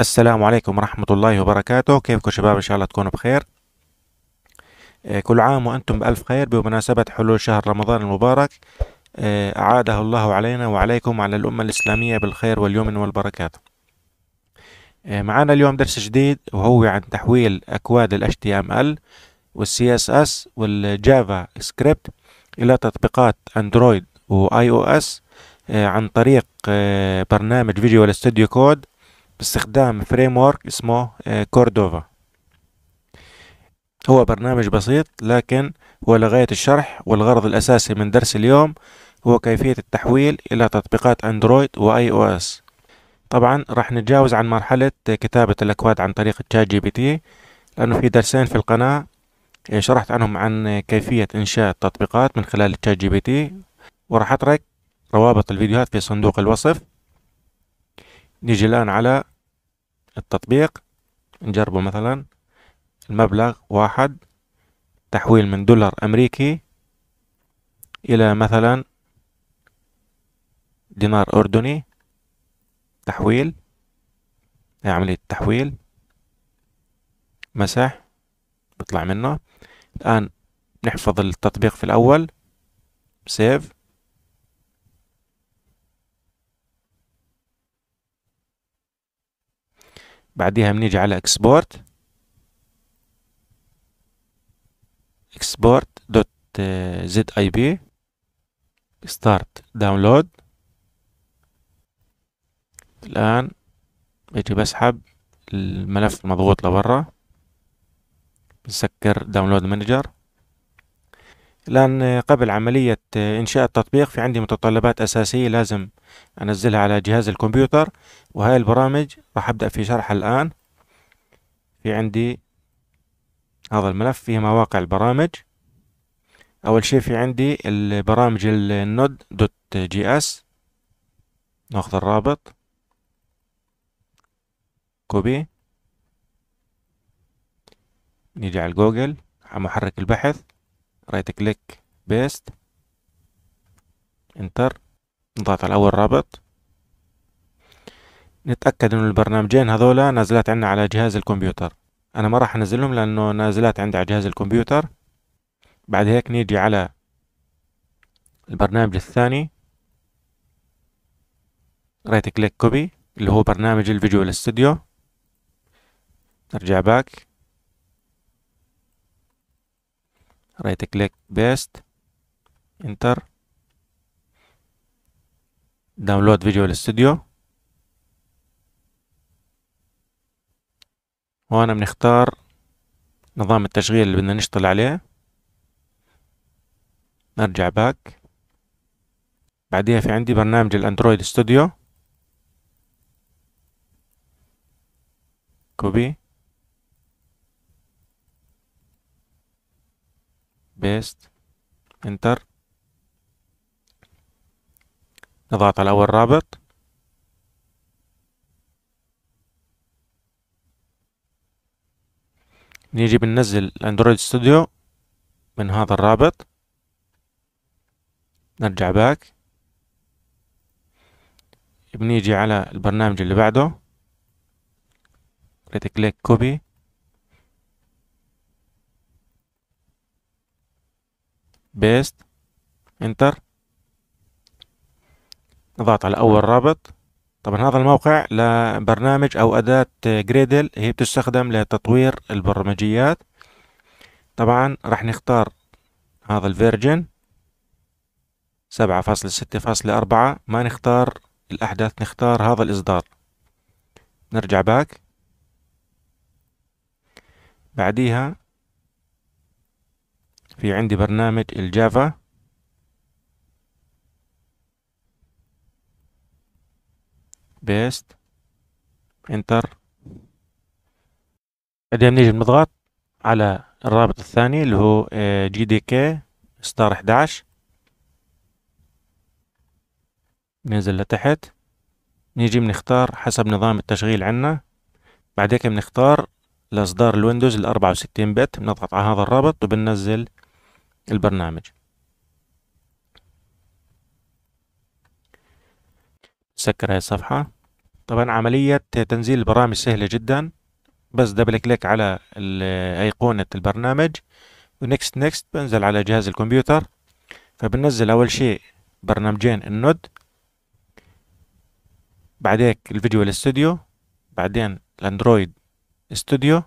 السلام عليكم ورحمة الله وبركاته كيفكم شباب إن شاء الله تكونوا بخير آه، كل عام وأنتم بألف خير بمناسبة حلول شهر رمضان المبارك آه، أعاده الله علينا وعليكم على الأمة الإسلامية بالخير واليمن والبركات آه، معنا اليوم درس جديد وهو عن تحويل أكواد ال HTML وال CSS والجافا سكريبت إلى تطبيقات أندرويد وآي أو إس عن طريق برنامج فيجوال ستوديو كود باستخدام فريم ورك اسمه كوردوفا آه، هو برنامج بسيط لكن هو لغاية الشرح والغرض الأساسي من درس اليوم هو كيفية التحويل إلى تطبيقات أندرويد وآي أو إس طبعا راح نتجاوز عن مرحلة آه، كتابة الأكواد عن طريق تشات جي بي تي لأنه في درسين في القناة آه، شرحت عنهم عن كيفية إنشاء التطبيقات من خلال تشات جي بي تي وراح أترك روابط الفيديوهات في صندوق الوصف نيجي الآن على التطبيق نجربه مثلا المبلغ واحد تحويل من دولار أمريكي إلى مثلا دينار أردني تحويل عملية تحويل مسح بطلع منه الآن نحفظ التطبيق في الأول سيف بعديها بنيجي على اكسبورت اكسبورت دوت زد اي بي ستارت داونلود الان بيجي بسحب الملف المضغوط لبرا بنسكر داونلود مانجر الآن قبل عملية إنشاء التطبيق في عندي متطلبات أساسية لازم أنزلها على جهاز الكمبيوتر وهاي البرامج راح أبدأ في شرحها الآن في عندي هذا الملف فيه مواقع البرامج أول شيء في عندي البرامج النود دوت جي اس ناخذ الرابط كوبي نيجي على جوجل على محرك البحث رايت كليك بيست انتر نضغط على اول رابط نتأكد انه البرنامجين هذولا نازلات عنا على جهاز الكمبيوتر انا ما راح انزلهم لانه نازلات عندي على جهاز الكمبيوتر بعد هيك نيجي على البرنامج الثاني رايت كليك كوبي اللي هو برنامج الفيجوال الاستوديو نرجع باك رايت كليك بيست انتر داونلود فيديو للاستوديو وهنا بنختار نظام التشغيل اللي بدنا نشتغل عليه نرجع باك بعديها في عندي برنامج الاندرويد ستوديو كوبي بيست انتر نضغط على أول رابط نيجي بننزل الاندرويد ستوديو من هذا الرابط نرجع باك بنيجي على البرنامج اللي بعده ريت كليك كوبي بيست انتر نضغط على اول آه. رابط طبعا هذا الموقع لبرنامج او اداة جريدل هي بتستخدم لتطوير البرمجيات طبعا راح نختار هذا الفيرجن سبعة فاصل ستة فاصل أربعة ما نختار الأحداث نختار هذا الإصدار نرجع باك بعديها في عندي برنامج الجافا بيست انتر بعدين بنيجي بنضغط على الرابط الثاني اللي هو آه، جي دي كي ستار 11 ننزل لتحت نيجي بنختار حسب نظام التشغيل عندنا بعد هيك بنختار لإصدار الويندوز ال 64 بت بنضغط على هذا الرابط وبننزل البرنامج سكر هاي الصفحة طبعا عملية تنزيل البرامج سهلة جدا بس دبل كليك على أيقونة البرنامج ونكست نكست بنزل على جهاز الكمبيوتر فبنزل أول شيء برنامجين النود بعدك الفيجوال ستوديو بعدين الاندرويد ستوديو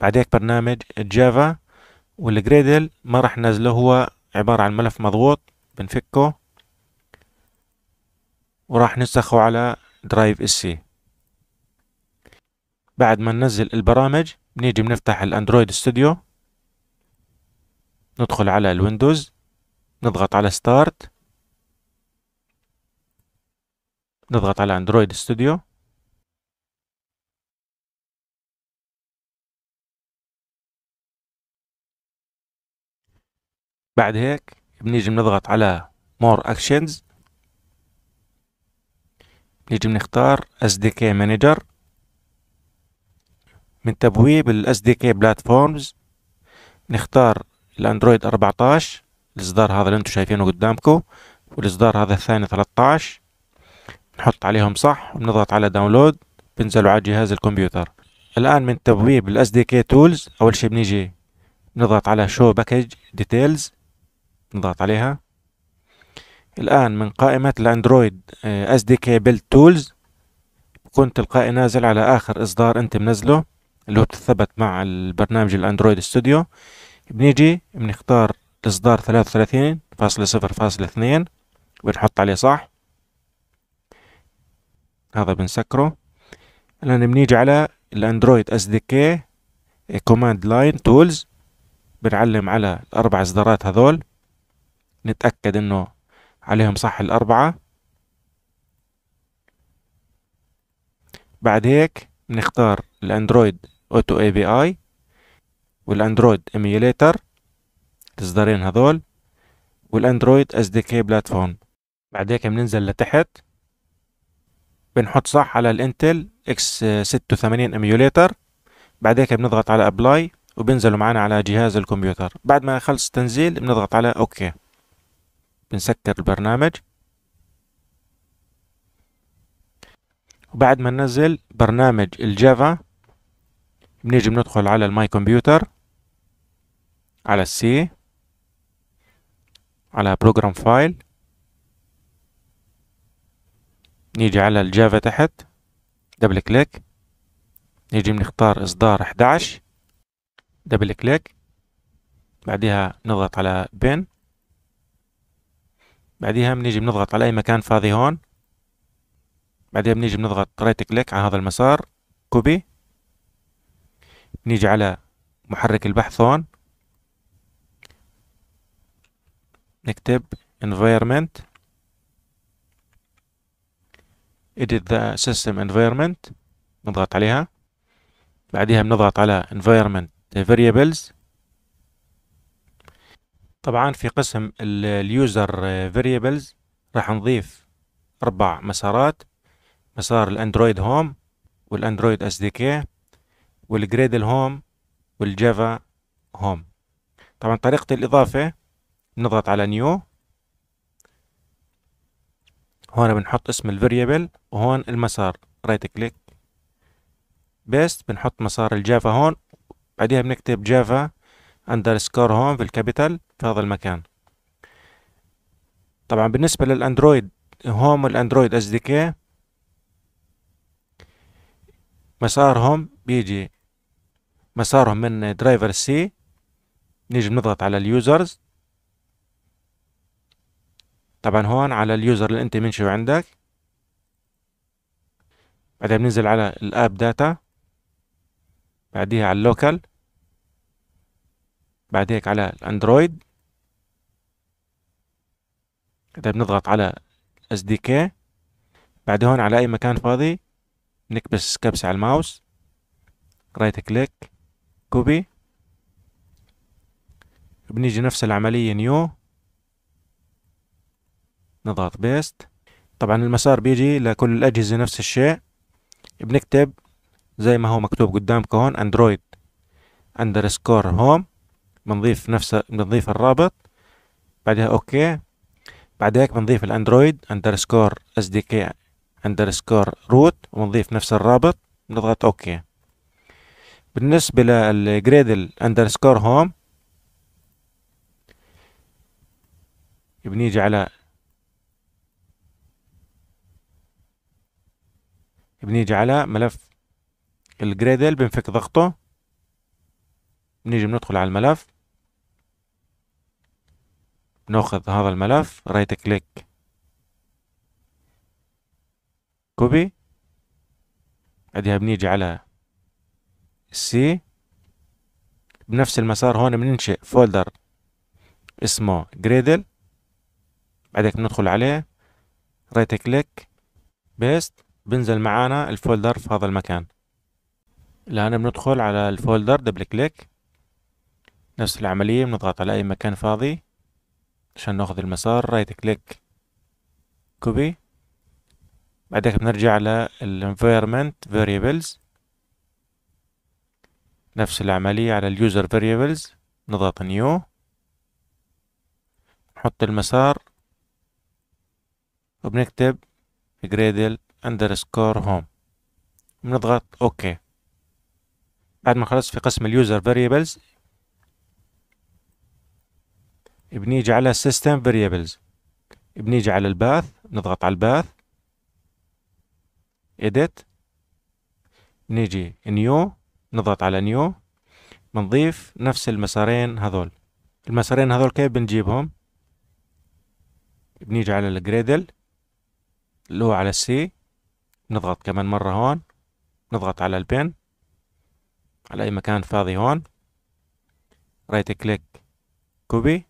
بعدك برنامج الجافا والجريدل ما راح ننزله هو عبارة عن ملف مضغوط بنفكه وراح نسخه على درايف اس سي بعد ما ننزل البرامج بنيجي بنفتح الاندرويد ستوديو ندخل على الويندوز نضغط على ستارت نضغط على اندرويد ستوديو بعد هيك بنيجي بنضغط على more actions بنيجي بنختار SDK Manager من تبويب ال SDK Platforms نختار الاندرويد 14 الاصدار هذا اللي انتم شايفينه قدامكم والاصدار هذا الثاني 13 نحط عليهم صح ونضغط على داونلود بنزلوا على جهاز الكمبيوتر الان من تبويب الاس دي كي تولز اول شيء بنيجي نضغط على شو باكج ديتيلز نضغط عليها الآن من قائمة الأندرويد اس دي كي بيلد تولز بكون تلقائي نازل على آخر إصدار أنت منزله اللي هو بتثبت مع البرنامج الأندرويد ستوديو بنيجي بنختار الإصدار ثلاثة وثلاثين فاصلة صفر فاصلة اثنين بنحط عليه صح هذا بنسكره الآن بنيجي على الأندرويد اس دي كي كوماند لاين تولز بنعلم على الأربع إصدارات هذول نتأكد انه عليهم صح الأربعة بعد هيك بنختار الأندرويد أوتو اي بي اي والأندرويد ايميوليتر الإصدارين هذول والأندرويد اس دي كي بلاتفورم بعد هيك بننزل لتحت بنحط صح على الانتل اكس 86 ايميوليتر بعد هيك بنضغط على ابلاي وبينزلوا معنا على جهاز الكمبيوتر بعد ما يخلص التنزيل بنضغط على اوكي بنسكر البرنامج وبعد ما ننزل برنامج الجافا بنيجي بندخل على الماي كمبيوتر على السي على بروجرام فايل نيجي على الجافا تحت دبل كليك نيجي بنختار اصدار 11 دبل كليك بعدها نضغط على بن بعديها بنيجي بنضغط على اي مكان فاضي هون بعدها بنيجي بنضغط رايت كليك على هذا المسار كوبي بنيجي على محرك البحث هون نكتب environment edit the system environment نضغط عليها بعدها بنضغط على environment variables طبعا في قسم اليوزر فاريبلز راح نضيف أربع مسارات مسار الأندرويد هوم والأندرويد اس دي كي والجريدل هوم والجافا هوم طبعا طريقة الإضافة نضغط على نيو هون بنحط اسم الفاريبل وهون المسار رايت كليك بيست بنحط مسار الجافا هون بعدها بنكتب جافا اندرسكور هوم في الكابيتال في هذا المكان طبعا بالنسبة للأندرويد هوم والاندرويد اس دي كي مسارهم بيجي مسارهم من درايفر سي نيجي بنضغط على اليوزرز طبعا هون على اليوزر اللي انت منشئه عندك بعدها بننزل على الاب داتا بعديها على اللوكال بعد هيك على الاندرويد اذا طيب بنضغط على اس دي كي بعد هون على اي مكان فاضي نكبس كبسة على الماوس رايت كليك كوبي بنيجي نفس العملية نيو نضغط بيست طبعا المسار بيجي لكل الأجهزة نفس الشيء بنكتب زي ما هو مكتوب قدامك هون اندرويد اندرسكور هوم بنضيف نفسه بنضيف الرابط بعدها اوكي بعد هيك بنضيف الاندرويد اندرسكور اس دي كي اندرسكور روت وبنضيف نفس الرابط بنضغط اوكي بالنسبة للجريدل اندرسكور هوم بنيجي على بنيجي على ملف الجريدل بنفك ضغطه نيجي بندخل على الملف ناخذ هذا الملف رايت كليك كوبي بعدها بنيجي على سي بنفس المسار هون بننشئ فولدر اسمه جريدل بعدك بندخل عليه رايت كليك بيست بنزل معانا الفولدر في هذا المكان الآن بندخل على الفولدر دبل كليك نفس العملية بنضغط على أي مكان فاضي عشان ناخذ المسار رايت كليك كوبي بعدك بنرجع environment variables نفس العملية على اليوزر variables نضغط نيو نحط المسار وبنكتب جريدل اندرسكور هوم بنضغط اوكي بعد ما خلصت في قسم اليوزر variables بنيجي على system variables بنيجي على الباث نضغط على الباث edit نيجي new نضغط على new بنضيف نفس المسارين هذول المسارين هذول كيف بنجيبهم بنيجي على الجريدل اللي هو على السي نضغط كمان مرة هون نضغط على البن على أي مكان فاضي هون رايت كليك كوبي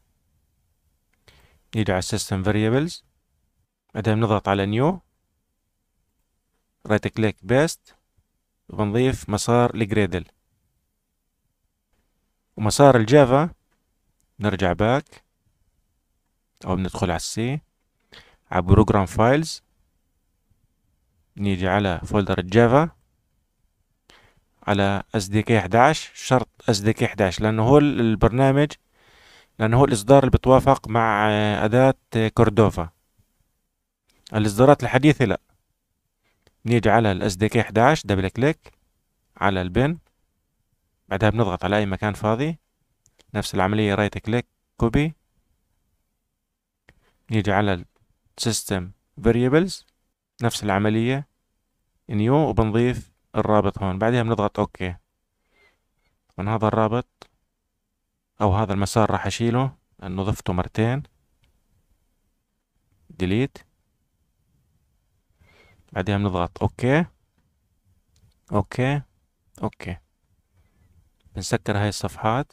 نيجي على System Variables بعدين نضغط على New رايت كليك بيست وبنضيف مسار الجريدل ومسار الجافا نرجع باك أو بندخل على السي على بروجرام فايلز نيجي على فولدر الجافا على اس دي كي 11 شرط اس دي كي 11 لانه هو البرنامج لأنه هو الإصدار اللي بتوافق مع آه، أداة آه، كوردوفا الإصدارات الحديثة لأ بنيجي على الاس دي كي 11 دبل كليك على البن بعدها بنضغط على أي مكان فاضي نفس العملية رايت كليك كوبي نيجي على السيستم variables نفس العملية نيو وبنضيف الرابط هون بعدها بنضغط اوكي من هذا الرابط او هذا المسار راح اشيله لانه ضفته مرتين ديليت بعدين بنضغط اوكي اوكي اوكي بنسكر هاي الصفحات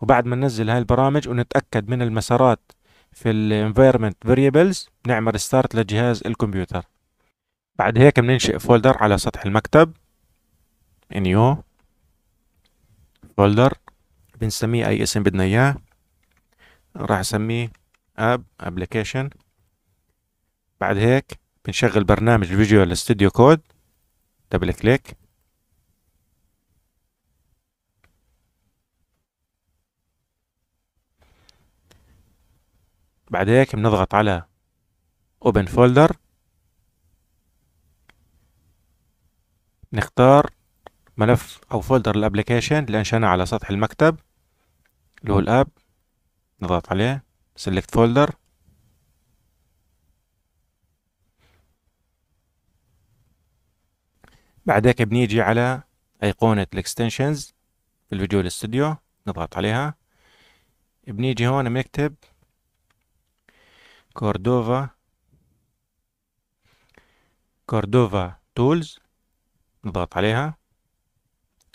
وبعد ما ننزل هاي البرامج ونتأكد من المسارات في الـ environment variables بنعمل ستارت لجهاز الكمبيوتر بعد هيك بننشئ فولدر على سطح المكتب نيو فولدر بنسميه اي اسم بدنا اياه راح اسميه اب أبليكيشن بعد هيك بنشغل برنامج فيجوال ستوديو كود دبل كليك بعد هيك بنضغط على اوبن فولدر نختار ملف او فولدر الابلكيشن اللي انشأناه على سطح المكتب اللي هو الاب نضغط عليه سلكت فولدر بعد هيك بنيجي على أيقونة الاكستنشنز في الفيجوال ستوديو نضغط عليها بنيجي هون بنكتب كوردوفا كوردوفا تولز نضغط عليها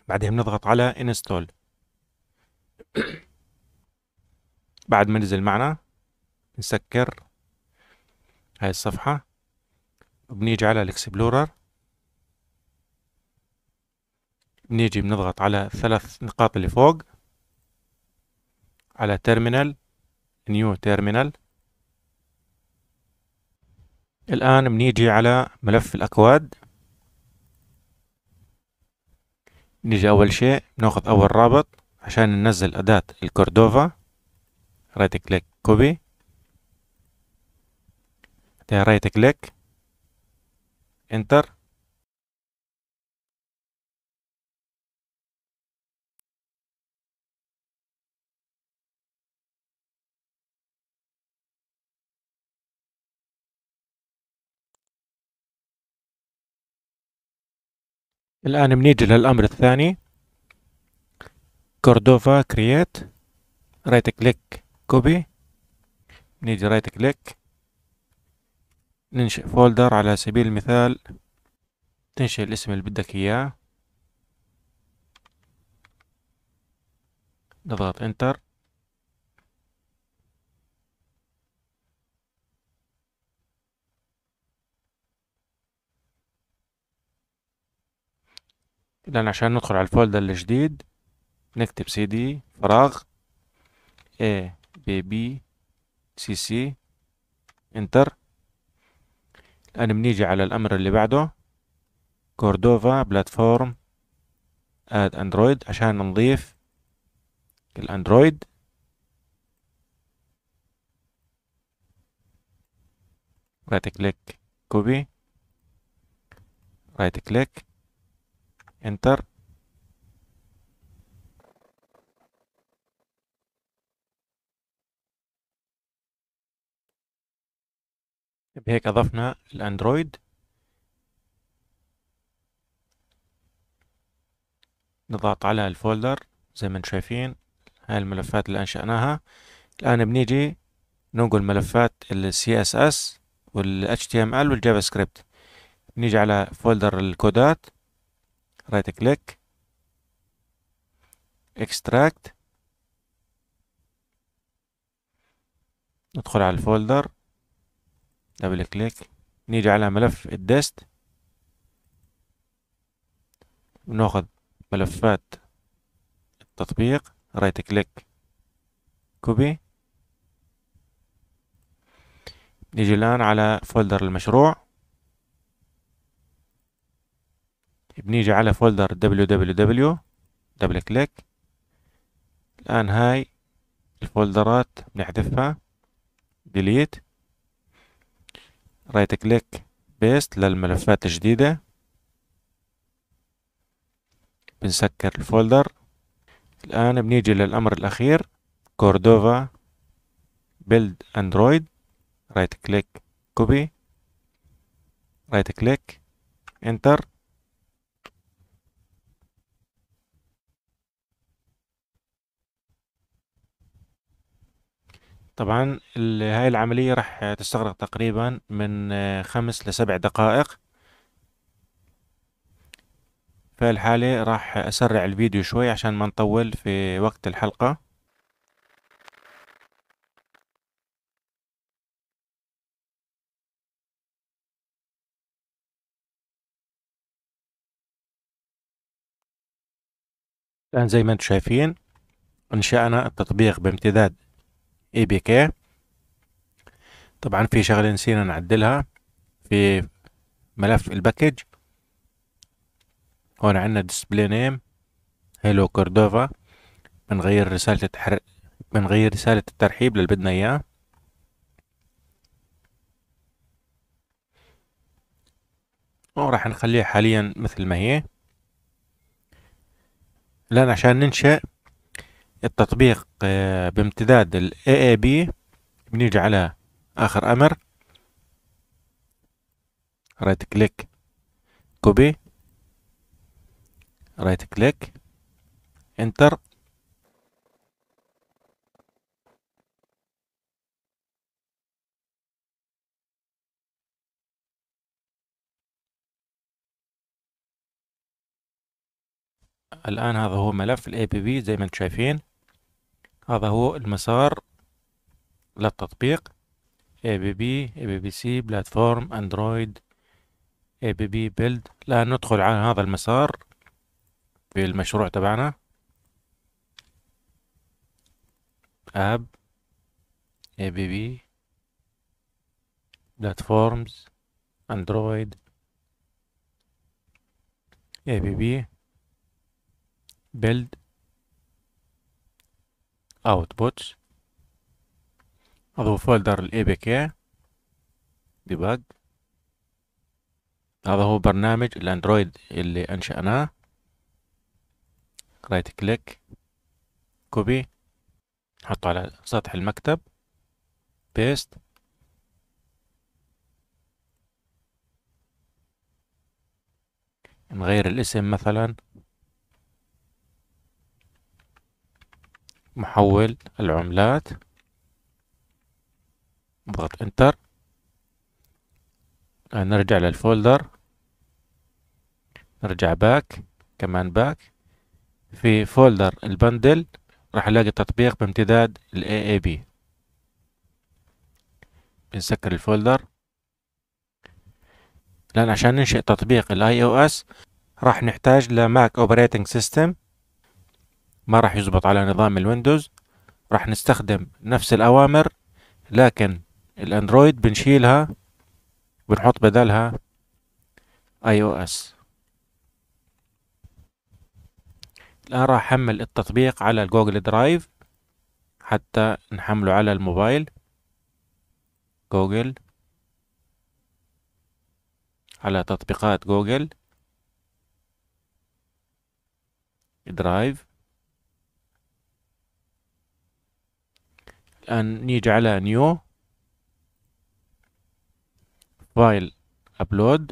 بعدها بنضغط على انستول بعد ما نزل معنا نسكر هاي الصفحة وبنيجي على الاكسبلورر بنيجي بنضغط على الثلاث نقاط اللي فوق على تيرمينال نيو تيرمينال الآن بنيجي على ملف الأكواد نيجي أول شيء نأخذ أول رابط عشان ننزل أداة الكوردوفا رايت كليك كوبي then رايت كليك انتر الآن بنيجي للأمر الثاني كوردوفا كرييت رايت كليك كوبي نيجي رايت كليك ننشئ فولدر على سبيل المثال تنشئ الاسم اللي بدك اياه نضغط انتر الان عشان ندخل على الفولدر الجديد نكتب سي دي فراغ ايه كي بي سي سي انتر الآن بنيجي على الأمر اللي بعده كوردوفا بلاتفورم اد اندرويد عشان نضيف الاندرويد رايت كليك كوبي رايت كليك انتر بهيك أضفنا الأندرويد نضغط على الفولدر زي ما انتم شايفين هاي الملفات اللي أنشأناها الآن بنيجي ننقل ملفات ال CSS وال HTML وال JavaScript نيجي على فولدر الكودات رايت كليك اكستراكت ندخل على الفولدر دبل كليك نيجي على ملف الديست وناخذ ملفات التطبيق رايت كليك كوبي نيجي الآن على فولدر المشروع بنيجي على فولدر www دبل كليك الآن هاي الفولدرات بنحذفها ديليت رايت كليك بيست للملفات الجديدة بنسكر الفولدر الآن بنيجي للأمر الأخير كوردوفا بيلد أندرويد رايت كليك كوبي رايت كليك انتر طبعا هاي العملية راح تستغرق تقريبا من آه، خمس لسبع دقائق في الحالة راح أسرع الفيديو شوي عشان ما نطول في وقت الحلقة الآن زي ما انتم شايفين انشأنا التطبيق بامتداد اي بي كي طبعا في شغله نسينا نعدلها في ملف الباكج هون عندنا ديسبلاي نيم هيلو كوردوفا بنغير رسالة التحر... بنغير رسالة الترحيب للي بدنا اياه وراح نخليها حاليا مثل ما هي الان عشان ننشئ التطبيق آه، بامتداد ال AAB بنيجي على آخر أمر رايت كليك كوبي رايت كليك انتر الآن هذا هو ملف الـ APP زي ما انتم شايفين هذا هو المسار للتطبيق اي بي بي اي بي بي سي بلاتفورم اندرويد اي بي بي بيلد الان ندخل على هذا المسار في المشروع تبعنا اب اي بي بي بلاتفورمز اندرويد اي بي بي بيلد هذا هو فولدر الاي بي كي ديباج هذا هو برنامج الاندرويد اللي انشأناه رايت كليك كوبي حطه على سطح المكتب بيست نغير الاسم مثلا محول العملات نضغط انتر آه، نرجع للفولدر نرجع باك كمان باك في فولدر البندل راح الاقي تطبيق بامتداد ال AAB بنسكر الفولدر الان عشان ننشئ تطبيق ال iOS راح نحتاج لماك اوبريتنج سيستم ما راح يزبط على نظام الويندوز راح نستخدم نفس الأوامر لكن الأندرويد بنشيلها بنحط بدلها اي او اس الآن راح أحمل التطبيق على الجوجل درايف حتى نحمله على الموبايل جوجل على تطبيقات جوجل درايف الان نيجي على نيو فايل أبلود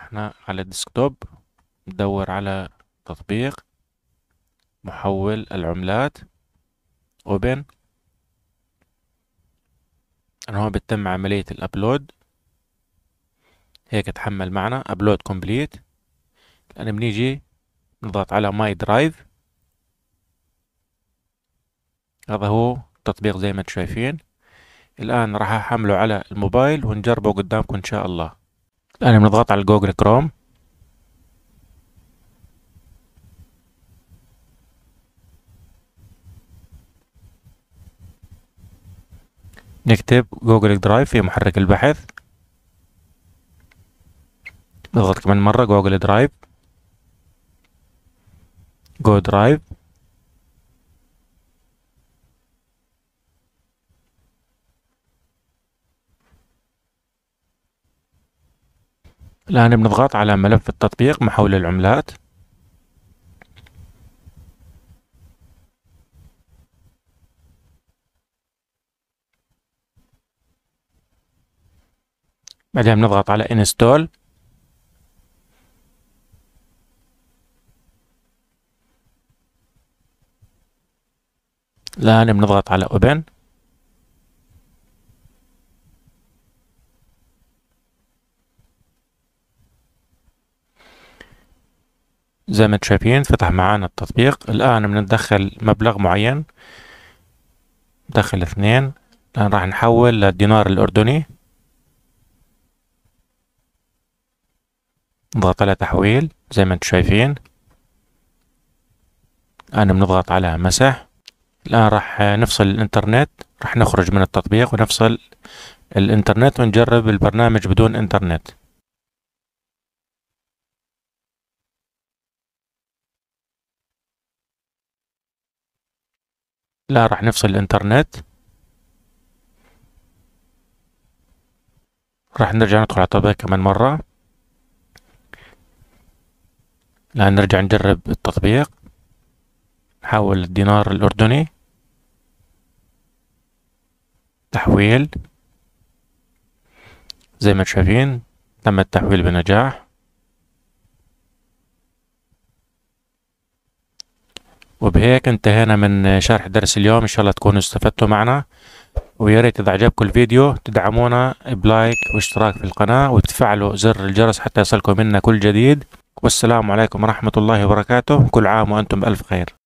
احنا على الديسكتوب ندور على تطبيق محول العملات اوبن انا هون بتتم عملية الابلود هيك تحمل معنا ابلود كومبليت الان بنيجي نضغط على ماي درايف هذا هو التطبيق زي ما انتم شايفين الآن راح أحمله على الموبايل ونجربه قدامكم إن شاء الله الآن بنضغط على جوجل كروم نكتب جوجل درايف في محرك البحث نضغط كمان مرة جوجل درايف جو درايف الآن بنضغط على ملف التطبيق محول العملات بعدها بنضغط على انستول الآن بنضغط على أوبن زي ما شايفين فتح معانا التطبيق الآن بندخل مبلغ معين ندخل اثنين الآن راح نحول للدينار الأردني نضغط على تحويل زي ما انتم شايفين الآن بنضغط على مسح الآن راح نفصل الإنترنت راح نخرج من التطبيق ونفصل الإنترنت ونجرب البرنامج بدون إنترنت لا راح نفصل الإنترنت راح نرجع ندخل على التطبيق كمان مرة الآن نرجع نجرب التطبيق حول الدينار الأردني تحويل زي ما شايفين تم التحويل بنجاح وبهيك انتهينا من شرح درس اليوم ان شاء الله تكونوا استفدتوا معنا ويا ريت اذا عجبكم الفيديو تدعمونا بلايك واشتراك في القناه وتفعلوا زر الجرس حتى يصلكم منا كل جديد والسلام عليكم ورحمه الله وبركاته كل عام وانتم بالف خير